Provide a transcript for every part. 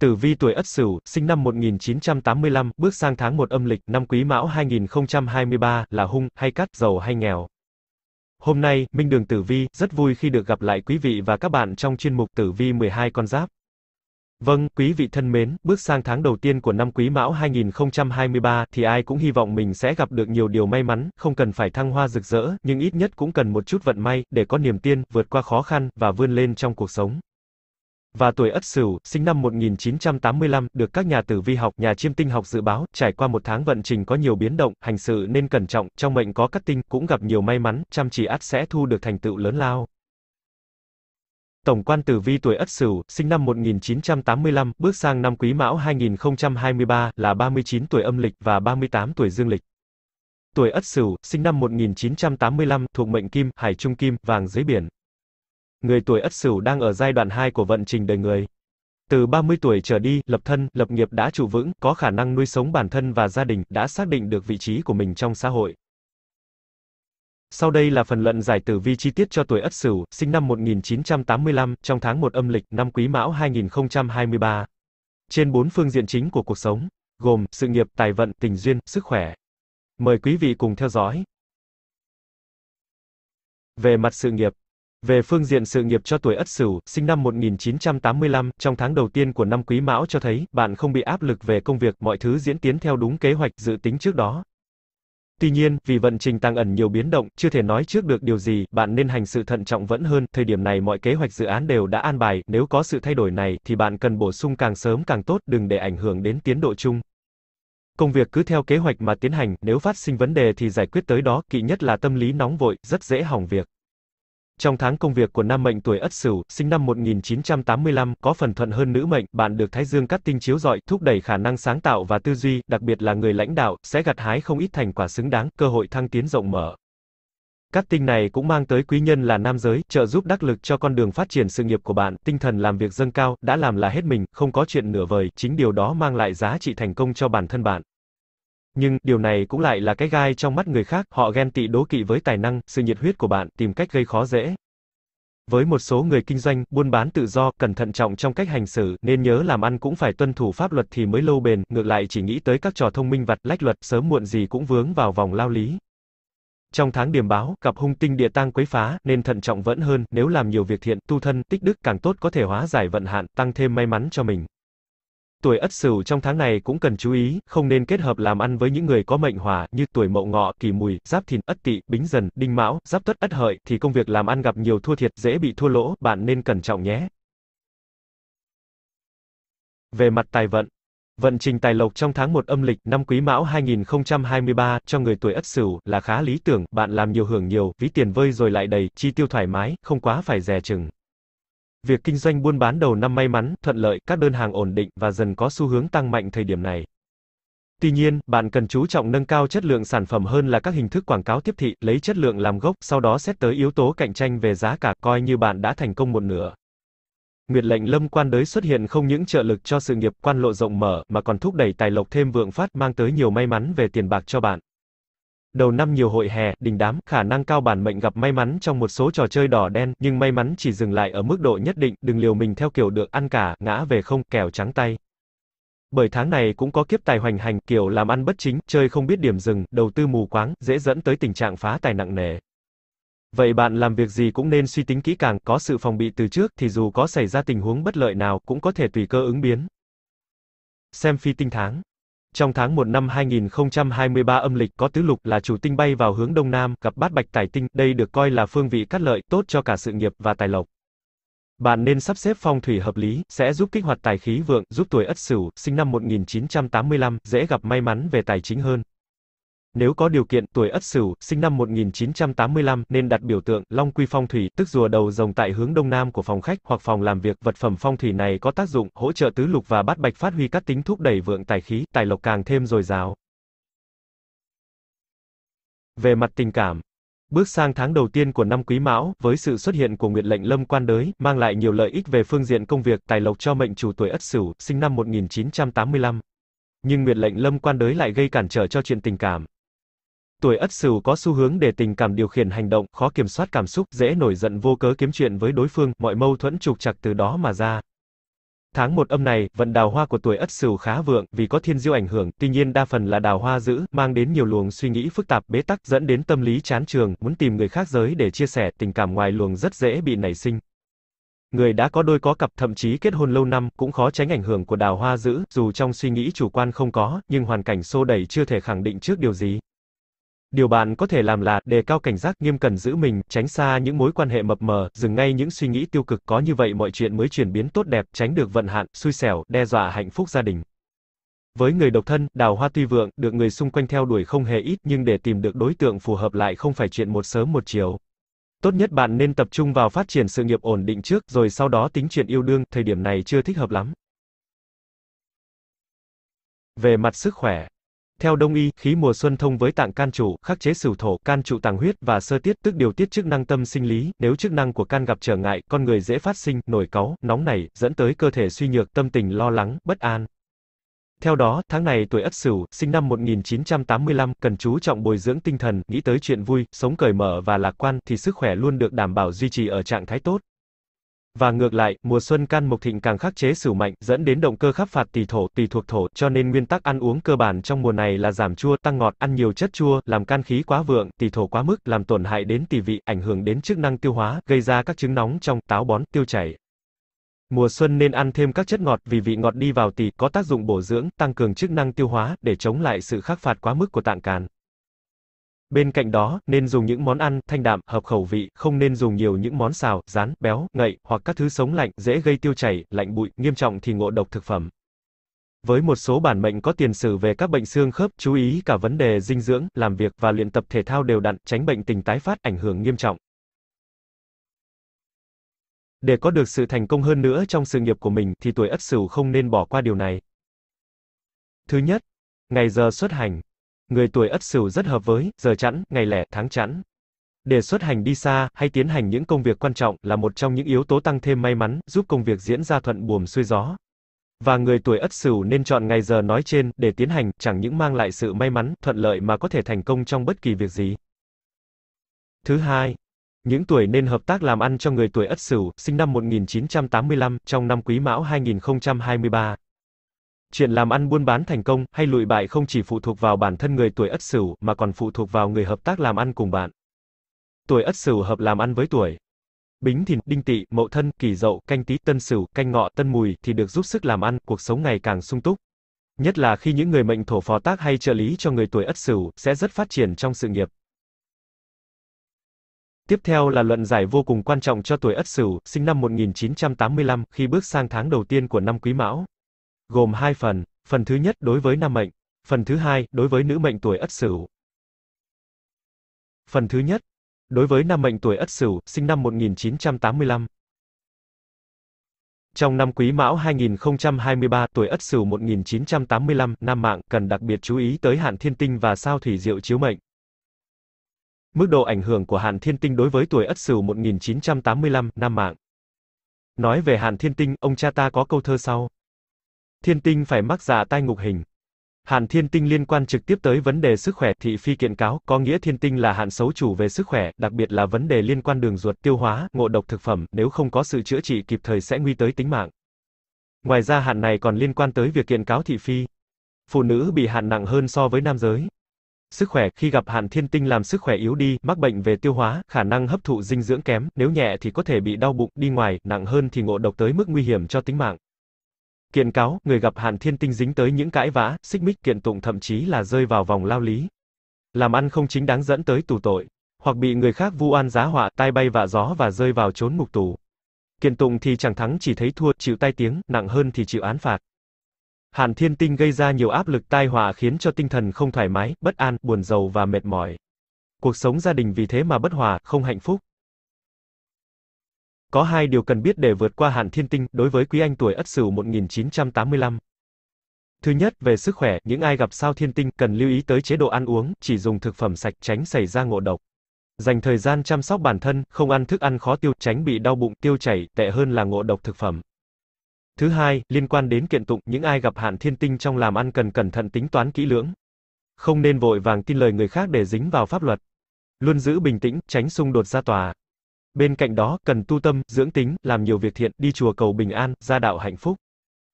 Tử vi tuổi Ất Sửu, sinh năm 1985, bước sang tháng 1 âm lịch, năm Quý Mão 2023, là hung, hay cắt, giàu hay nghèo. Hôm nay, Minh Đường Tử Vi, rất vui khi được gặp lại quý vị và các bạn trong chuyên mục Tử Vi 12 con giáp. Vâng, quý vị thân mến, bước sang tháng đầu tiên của năm Quý Mão 2023 thì ai cũng hy vọng mình sẽ gặp được nhiều điều may mắn, không cần phải thăng hoa rực rỡ, nhưng ít nhất cũng cần một chút vận may để có niềm tin, vượt qua khó khăn và vươn lên trong cuộc sống và tuổi Ất Sửu, sinh năm 1985, được các nhà tử vi học, nhà chiêm tinh học dự báo, trải qua một tháng vận trình có nhiều biến động, hành sự nên cẩn trọng, trong mệnh có cắt tinh, cũng gặp nhiều may mắn, chăm chỉ ắt sẽ thu được thành tựu lớn lao. Tổng quan tử vi tuổi Ất Sửu, sinh năm 1985, bước sang năm Quý Mão 2023 là 39 tuổi âm lịch và 38 tuổi dương lịch. Tuổi Ất Sửu, sinh năm 1985, thuộc mệnh Kim, Hải Trung Kim, vàng dưới biển người tuổi Ất Sửu đang ở giai đoạn 2 của vận trình đời người. Từ 30 tuổi trở đi, lập thân, lập nghiệp đã trụ vững, có khả năng nuôi sống bản thân và gia đình, đã xác định được vị trí của mình trong xã hội. Sau đây là phần luận giải tử vi chi tiết cho tuổi Ất Sửu, sinh năm 1985, trong tháng 1 âm lịch, năm Quý Mão 2023. Trên bốn phương diện chính của cuộc sống, gồm sự nghiệp, tài vận, tình duyên, sức khỏe. Mời quý vị cùng theo dõi. Về mặt sự nghiệp, về phương diện sự nghiệp cho tuổi Ất Sửu, sinh năm 1985, trong tháng đầu tiên của năm Quý Mão cho thấy bạn không bị áp lực về công việc, mọi thứ diễn tiến theo đúng kế hoạch dự tính trước đó. Tuy nhiên, vì vận trình tăng ẩn nhiều biến động, chưa thể nói trước được điều gì, bạn nên hành sự thận trọng vẫn hơn, thời điểm này mọi kế hoạch dự án đều đã an bài, nếu có sự thay đổi này thì bạn cần bổ sung càng sớm càng tốt, đừng để ảnh hưởng đến tiến độ chung. Công việc cứ theo kế hoạch mà tiến hành, nếu phát sinh vấn đề thì giải quyết tới đó, kỵ nhất là tâm lý nóng vội, rất dễ hỏng việc. Trong tháng công việc của nam mệnh tuổi Ất Sửu, sinh năm 1985, có phần thuận hơn nữ mệnh, bạn được Thái Dương cắt tinh chiếu rọi, thúc đẩy khả năng sáng tạo và tư duy, đặc biệt là người lãnh đạo, sẽ gặt hái không ít thành quả xứng đáng, cơ hội thăng tiến rộng mở. Các tinh này cũng mang tới quý nhân là nam giới, trợ giúp đắc lực cho con đường phát triển sự nghiệp của bạn, tinh thần làm việc dâng cao, đã làm là hết mình, không có chuyện nửa vời, chính điều đó mang lại giá trị thành công cho bản thân bạn. Nhưng, điều này cũng lại là cái gai trong mắt người khác, họ ghen tị đố kỵ với tài năng, sự nhiệt huyết của bạn, tìm cách gây khó dễ. Với một số người kinh doanh, buôn bán tự do, cần thận trọng trong cách hành xử, nên nhớ làm ăn cũng phải tuân thủ pháp luật thì mới lâu bền, ngược lại chỉ nghĩ tới các trò thông minh vặt lách luật, sớm muộn gì cũng vướng vào vòng lao lý. Trong tháng điểm báo, cặp hung tinh địa tang quấy phá, nên thận trọng vẫn hơn, nếu làm nhiều việc thiện, tu thân, tích đức càng tốt có thể hóa giải vận hạn, tăng thêm may mắn cho mình. Tuổi Ất Sửu trong tháng này cũng cần chú ý, không nên kết hợp làm ăn với những người có mệnh hỏa như tuổi Mậu Ngọ, Kỷ Mùi, Giáp Thìn, Ất Tỵ, Bính Dần, Đinh Mão, Giáp Tuất, Ất Hợi thì công việc làm ăn gặp nhiều thua thiệt, dễ bị thua lỗ, bạn nên cẩn trọng nhé. Về mặt tài vận, Vận trình tài lộc trong tháng 1 âm lịch năm Quý Mão 2023 cho người tuổi Ất Sửu là khá lý tưởng, bạn làm nhiều hưởng nhiều, ví tiền vơi rồi lại đầy, chi tiêu thoải mái, không quá phải dè chừng. Việc kinh doanh buôn bán đầu năm may mắn, thuận lợi, các đơn hàng ổn định và dần có xu hướng tăng mạnh thời điểm này. Tuy nhiên, bạn cần chú trọng nâng cao chất lượng sản phẩm hơn là các hình thức quảng cáo tiếp thị, lấy chất lượng làm gốc, sau đó xét tới yếu tố cạnh tranh về giá cả, coi như bạn đã thành công một nửa. Nguyệt lệnh lâm quan đới xuất hiện không những trợ lực cho sự nghiệp quan lộ rộng mở, mà còn thúc đẩy tài lộc thêm vượng phát mang tới nhiều may mắn về tiền bạc cho bạn. Đầu năm nhiều hội hè, đình đám, khả năng cao bản mệnh gặp may mắn trong một số trò chơi đỏ đen, nhưng may mắn chỉ dừng lại ở mức độ nhất định, đừng liều mình theo kiểu được ăn cả, ngã về không, kèo trắng tay. Bởi tháng này cũng có kiếp tài hoành hành, kiểu làm ăn bất chính, chơi không biết điểm dừng, đầu tư mù quáng, dễ dẫn tới tình trạng phá tài nặng nề. Vậy bạn làm việc gì cũng nên suy tính kỹ càng, có sự phòng bị từ trước thì dù có xảy ra tình huống bất lợi nào cũng có thể tùy cơ ứng biến. Xem phi tinh tháng trong tháng 1 năm 2023 âm lịch có tứ lục là chủ tinh bay vào hướng đông nam, gặp bát bạch tài tinh, đây được coi là phương vị cắt lợi, tốt cho cả sự nghiệp và tài lộc. Bạn nên sắp xếp phong thủy hợp lý, sẽ giúp kích hoạt tài khí vượng, giúp tuổi Ất Sửu, sinh năm 1985, dễ gặp may mắn về tài chính hơn. Nếu có điều kiện, tuổi Ất Sửu, sinh năm 1985, nên đặt biểu tượng Long Quy Phong Thủy, tức rùa đầu rồng tại hướng đông nam của phòng khách hoặc phòng làm việc. Vật phẩm phong thủy này có tác dụng hỗ trợ tứ lục và bát bạch phát huy các tính thúc đẩy vượng tài khí, tài lộc càng thêm dồi dào. Về mặt tình cảm, Bước sang tháng đầu tiên của năm Quý Mão, với sự xuất hiện của Nguyệt lệnh Lâm Quan đới, mang lại nhiều lợi ích về phương diện công việc, tài lộc cho mệnh chủ tuổi Ất Sửu, sinh năm 1985. Nhưng Nguyệt lệnh Lâm Quan đới lại gây cản trở cho chuyện tình cảm. Tuổi Ất Sửu có xu hướng để tình cảm điều khiển hành động, khó kiểm soát cảm xúc, dễ nổi giận vô cớ kiếm chuyện với đối phương, mọi mâu thuẫn trục trặc từ đó mà ra. Tháng một âm này, vận đào hoa của tuổi Ất Sửu khá vượng, vì có thiên diêu ảnh hưởng, tuy nhiên đa phần là đào hoa giữ, mang đến nhiều luồng suy nghĩ phức tạp bế tắc, dẫn đến tâm lý chán trường, muốn tìm người khác giới để chia sẻ, tình cảm ngoài luồng rất dễ bị nảy sinh. Người đã có đôi có cặp, thậm chí kết hôn lâu năm, cũng khó tránh ảnh hưởng của đào hoa giữ, dù trong suy nghĩ chủ quan không có, nhưng hoàn cảnh xô đẩy chưa thể khẳng định trước điều gì. Điều bạn có thể làm là đề cao cảnh giác, nghiêm cẩn giữ mình, tránh xa những mối quan hệ mập mờ, dừng ngay những suy nghĩ tiêu cực, có như vậy mọi chuyện mới chuyển biến tốt đẹp, tránh được vận hạn, xui xẻo, đe dọa hạnh phúc gia đình. Với người độc thân, đào hoa tuy vượng, được người xung quanh theo đuổi không hề ít, nhưng để tìm được đối tượng phù hợp lại không phải chuyện một sớm một chiều. Tốt nhất bạn nên tập trung vào phát triển sự nghiệp ổn định trước, rồi sau đó tính chuyện yêu đương, thời điểm này chưa thích hợp lắm. Về mặt sức khỏe theo Đông y, khí mùa xuân thông với tạng can chủ, khắc chế sửu thổ, can trụ tàng huyết và sơ tiết tức điều tiết chức năng tâm sinh lý, nếu chức năng của can gặp trở ngại, con người dễ phát sinh nổi cáu, nóng nảy, dẫn tới cơ thể suy nhược, tâm tình lo lắng, bất an. Theo đó, tháng này tuổi Ất Sửu, sinh năm 1985, cần chú trọng bồi dưỡng tinh thần, nghĩ tới chuyện vui, sống cởi mở và lạc quan thì sức khỏe luôn được đảm bảo duy trì ở trạng thái tốt. Và ngược lại, mùa xuân can mộc thịnh càng khắc chế sửu mạnh, dẫn đến động cơ khắc phạt tỳ thổ, tỳ thuộc thổ, cho nên nguyên tắc ăn uống cơ bản trong mùa này là giảm chua, tăng ngọt, ăn nhiều chất chua, làm can khí quá vượng, tỳ thổ quá mức, làm tổn hại đến tỳ vị, ảnh hưởng đến chức năng tiêu hóa, gây ra các chứng nóng trong, táo bón, tiêu chảy. Mùa xuân nên ăn thêm các chất ngọt vì vị ngọt đi vào tỳ có tác dụng bổ dưỡng, tăng cường chức năng tiêu hóa để chống lại sự khắc phạt quá mức của tạng càn. Bên cạnh đó, nên dùng những món ăn thanh đạm, hợp khẩu vị, không nên dùng nhiều những món xào, rán, béo, ngậy hoặc các thứ sống lạnh dễ gây tiêu chảy, lạnh bụi, nghiêm trọng thì ngộ độc thực phẩm. Với một số bản mệnh có tiền sử về các bệnh xương khớp, chú ý cả vấn đề dinh dưỡng, làm việc và luyện tập thể thao đều đặn, tránh bệnh tình tái phát ảnh hưởng nghiêm trọng. Để có được sự thành công hơn nữa trong sự nghiệp của mình thì tuổi Ất Sửu không nên bỏ qua điều này. Thứ nhất, ngày giờ xuất hành người tuổi ất sửu rất hợp với giờ chẵn, ngày lẻ, tháng chẵn. Đề xuất hành đi xa hay tiến hành những công việc quan trọng là một trong những yếu tố tăng thêm may mắn, giúp công việc diễn ra thuận buồm xuôi gió. Và người tuổi Ất Sửu nên chọn ngày giờ nói trên để tiến hành, chẳng những mang lại sự may mắn, thuận lợi mà có thể thành công trong bất kỳ việc gì. Thứ hai, những tuổi nên hợp tác làm ăn cho người tuổi Ất Sửu, sinh năm 1985, trong năm Quý Mão 2023 chuyện làm ăn buôn bán thành công hay lụi bại không chỉ phụ thuộc vào bản thân người tuổi Ất Sửu mà còn phụ thuộc vào người hợp tác làm ăn cùng bạn. Tuổi Ất Sửu hợp làm ăn với tuổi Bính Thìn, Đinh Tỵ, Mậu Thân, Kỷ Dậu, Canh Tý, Tân Sửu, Canh Ngọ, Tân Mùi thì được giúp sức làm ăn, cuộc sống ngày càng sung túc. Nhất là khi những người mệnh thổ phó tác hay trợ lý cho người tuổi Ất Sửu sẽ rất phát triển trong sự nghiệp. Tiếp theo là luận giải vô cùng quan trọng cho tuổi Ất Sửu, sinh năm 1985, khi bước sang tháng đầu tiên của năm Quý Mão gồm hai phần, phần thứ nhất đối với nam mệnh, phần thứ hai đối với nữ mệnh tuổi Ất Sửu. Phần thứ nhất, đối với nam mệnh tuổi Ất Sửu, sinh năm 1985. Trong năm Quý Mão 2023, tuổi Ất Sửu 1985, nam mạng cần đặc biệt chú ý tới hạn thiên tinh và sao thủy diệu chiếu mệnh. Mức độ ảnh hưởng của hạn thiên tinh đối với tuổi Ất Sửu 1985, nam mạng. Nói về hạn thiên tinh, ông cha ta có câu thơ sau: thiên tinh phải mắc dạ tai ngục hình. Hạn thiên tinh liên quan trực tiếp tới vấn đề sức khỏe, thị phi kiện cáo, có nghĩa thiên tinh là hạn xấu chủ về sức khỏe, đặc biệt là vấn đề liên quan đường ruột, tiêu hóa, ngộ độc thực phẩm, nếu không có sự chữa trị kịp thời sẽ nguy tới tính mạng. Ngoài ra hạn này còn liên quan tới việc kiện cáo thị phi. Phụ nữ bị hạn nặng hơn so với nam giới. Sức khỏe, khi gặp hạn thiên tinh làm sức khỏe yếu đi, mắc bệnh về tiêu hóa, khả năng hấp thụ dinh dưỡng kém, nếu nhẹ thì có thể bị đau bụng, đi ngoài, nặng hơn thì ngộ độc tới mức nguy hiểm cho tính mạng. Kiện cáo, người gặp hạn thiên tinh dính tới những cãi vã, xích mích kiện tụng thậm chí là rơi vào vòng lao lý. Làm ăn không chính đáng dẫn tới tù tội, hoặc bị người khác vu oan giá họa, tai bay vạ gió và rơi vào chốn ngục tù. Kiện tụng thì chẳng thắng chỉ thấy thua, chịu tai tiếng, nặng hơn thì chịu án phạt. Hàn thiên tinh gây ra nhiều áp lực tai họa khiến cho tinh thần không thoải mái, bất an, buồn rầu và mệt mỏi. Cuộc sống gia đình vì thế mà bất hòa, không hạnh phúc. Có hai điều cần biết để vượt qua hạn thiên tinh đối với quý anh tuổi Ất Sửu 1985. Thứ nhất, về sức khỏe, những ai gặp sao thiên tinh cần lưu ý tới chế độ ăn uống, chỉ dùng thực phẩm sạch tránh xảy ra ngộ độc. Dành thời gian chăm sóc bản thân, không ăn thức ăn khó tiêu, tránh bị đau bụng, tiêu chảy, tệ hơn là ngộ độc thực phẩm. Thứ hai, liên quan đến kiện tụng, những ai gặp hạn thiên tinh trong làm ăn cần cẩn thận tính toán kỹ lưỡng. Không nên vội vàng tin lời người khác để dính vào pháp luật. Luôn giữ bình tĩnh, tránh xung đột ra tòa. Bên cạnh đó, cần tu tâm, dưỡng tính, làm nhiều việc thiện, đi chùa cầu bình an, gia đạo hạnh phúc.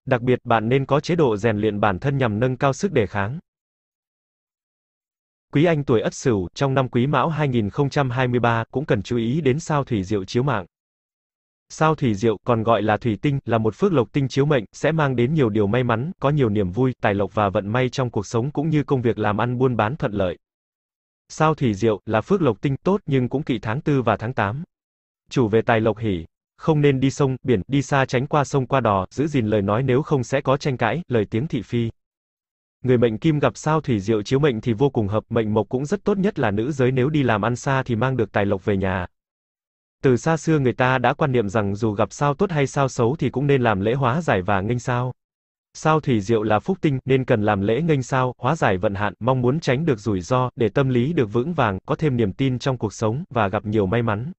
Đặc biệt bạn nên có chế độ rèn luyện bản thân nhằm nâng cao sức đề kháng. Quý anh tuổi Ất Sửu, trong năm Quý Mão 2023 cũng cần chú ý đến sao thủy diệu chiếu mạng. Sao thủy diệu còn gọi là thủy tinh là một phước lộc tinh chiếu mệnh, sẽ mang đến nhiều điều may mắn, có nhiều niềm vui, tài lộc và vận may trong cuộc sống cũng như công việc làm ăn buôn bán thuận lợi. Sao thủy diệu là phước lộc tinh tốt nhưng cũng kỵ tháng 4 và tháng 8 chủ về tài lộc hỉ, không nên đi sông, biển, đi xa tránh qua sông qua đò, giữ gìn lời nói nếu không sẽ có tranh cãi, lời tiếng thị phi. Người mệnh kim gặp sao thủy diệu chiếu mệnh thì vô cùng hợp, mệnh mộc cũng rất tốt nhất là nữ giới nếu đi làm ăn xa thì mang được tài lộc về nhà. Từ xa xưa người ta đã quan niệm rằng dù gặp sao tốt hay sao xấu thì cũng nên làm lễ hóa giải và nghênh sao. Sao thủy diệu là phúc tinh, nên cần làm lễ nghênh sao, hóa giải vận hạn, mong muốn tránh được rủi ro, để tâm lý được vững vàng, có thêm niềm tin trong cuộc sống, và gặp nhiều may mắn.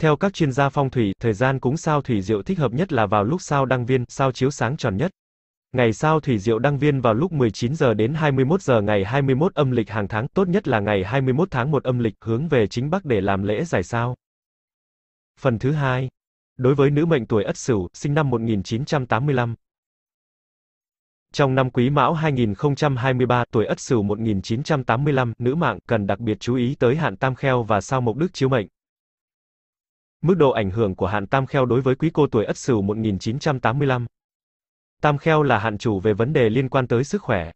Theo các chuyên gia phong thủy, thời gian cúng sao thủy diệu thích hợp nhất là vào lúc sao đăng viên, sao chiếu sáng tròn nhất. Ngày sao thủy diệu đăng viên vào lúc 19 giờ đến 21 giờ ngày 21 âm lịch hàng tháng, tốt nhất là ngày 21 tháng 1 âm lịch, hướng về chính bắc để làm lễ giải sao. Phần thứ hai. Đối với nữ mệnh tuổi Ất Sửu, sinh năm 1985. Trong năm Quý Mão 2023, tuổi Ất Sửu 1985, nữ mạng cần đặc biệt chú ý tới hạn Tam Kheo và sao mục Đức chiếu mệnh. Mức độ ảnh hưởng của hạn Tam Kheo đối với quý cô tuổi Ất Sửu 1985. Tam Kheo là hạn chủ về vấn đề liên quan tới sức khỏe.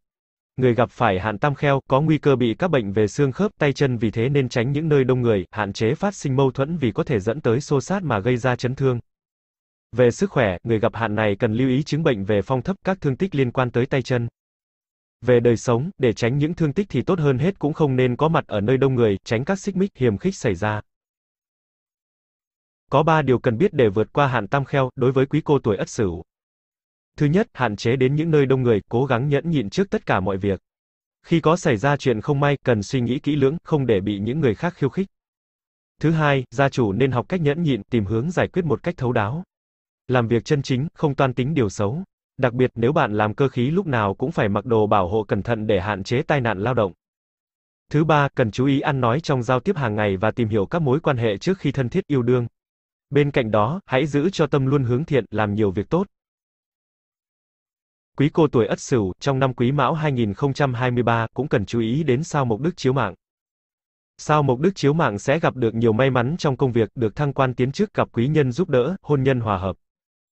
Người gặp phải hạn Tam Kheo có nguy cơ bị các bệnh về xương khớp, tay chân vì thế nên tránh những nơi đông người, hạn chế phát sinh mâu thuẫn vì có thể dẫn tới xô sát mà gây ra chấn thương. Về sức khỏe, người gặp hạn này cần lưu ý chứng bệnh về phong thấp, các thương tích liên quan tới tay chân. Về đời sống, để tránh những thương tích thì tốt hơn hết cũng không nên có mặt ở nơi đông người, tránh các xích mích, hiềm khích xảy ra. Có 3 điều cần biết để vượt qua hạn tam kheo đối với quý cô tuổi Ất Sửu. Thứ nhất, hạn chế đến những nơi đông người, cố gắng nhẫn nhịn trước tất cả mọi việc. Khi có xảy ra chuyện không may, cần suy nghĩ kỹ lưỡng, không để bị những người khác khiêu khích. Thứ hai, gia chủ nên học cách nhẫn nhịn, tìm hướng giải quyết một cách thấu đáo. Làm việc chân chính, không toan tính điều xấu. Đặc biệt, nếu bạn làm cơ khí lúc nào cũng phải mặc đồ bảo hộ cẩn thận để hạn chế tai nạn lao động. Thứ ba, cần chú ý ăn nói trong giao tiếp hàng ngày và tìm hiểu các mối quan hệ trước khi thân thiết yêu đương. Bên cạnh đó, hãy giữ cho tâm luôn hướng thiện, làm nhiều việc tốt. Quý cô tuổi Ất Sửu, trong năm Quý Mão 2023 cũng cần chú ý đến sao Mộc Đức chiếu mạng. Sao Mộc Đức chiếu mạng sẽ gặp được nhiều may mắn trong công việc, được thăng quan tiến chức, gặp quý nhân giúp đỡ, hôn nhân hòa hợp.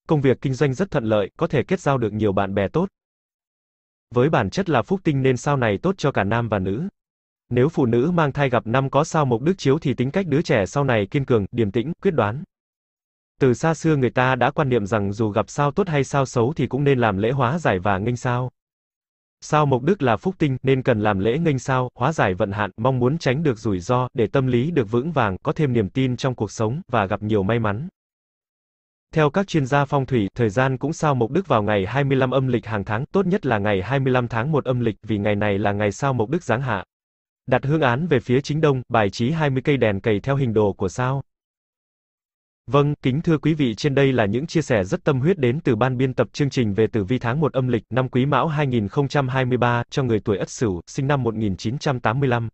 Công việc kinh doanh rất thuận lợi, có thể kết giao được nhiều bạn bè tốt. Với bản chất là phúc tinh nên sao này tốt cho cả nam và nữ. Nếu phụ nữ mang thai gặp năm có sao Mộc Đức chiếu thì tính cách đứa trẻ sau này kiên cường, điềm tĩnh, quyết đoán. Từ xa xưa người ta đã quan niệm rằng dù gặp sao tốt hay sao xấu thì cũng nên làm lễ hóa giải và nghênh sao. Sao mục đức là phúc tinh, nên cần làm lễ nghênh sao, hóa giải vận hạn, mong muốn tránh được rủi ro, để tâm lý được vững vàng, có thêm niềm tin trong cuộc sống, và gặp nhiều may mắn. Theo các chuyên gia phong thủy, thời gian cũng sao mục đức vào ngày 25 âm lịch hàng tháng, tốt nhất là ngày 25 tháng 1 âm lịch, vì ngày này là ngày sao mục đức giáng hạ. Đặt hương án về phía chính đông, bài trí 20 cây đèn cầy theo hình đồ của sao. Vâng, kính thưa quý vị, trên đây là những chia sẻ rất tâm huyết đến từ ban biên tập chương trình về tử vi tháng 1 âm lịch năm Quý Mão 2023 cho người tuổi Ất Sửu, sinh năm 1985.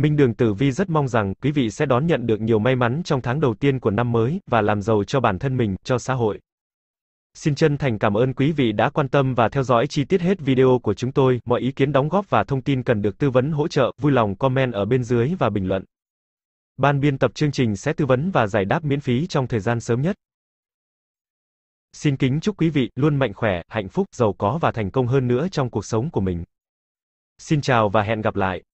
Minh Đường Tử Vi rất mong rằng quý vị sẽ đón nhận được nhiều may mắn trong tháng đầu tiên của năm mới và làm giàu cho bản thân mình, cho xã hội. Xin chân thành cảm ơn quý vị đã quan tâm và theo dõi chi tiết hết video của chúng tôi. Mọi ý kiến đóng góp và thông tin cần được tư vấn hỗ trợ, vui lòng comment ở bên dưới và bình luận. Ban biên tập chương trình sẽ tư vấn và giải đáp miễn phí trong thời gian sớm nhất. Xin kính chúc quý vị luôn mạnh khỏe, hạnh phúc, giàu có và thành công hơn nữa trong cuộc sống của mình. Xin chào và hẹn gặp lại.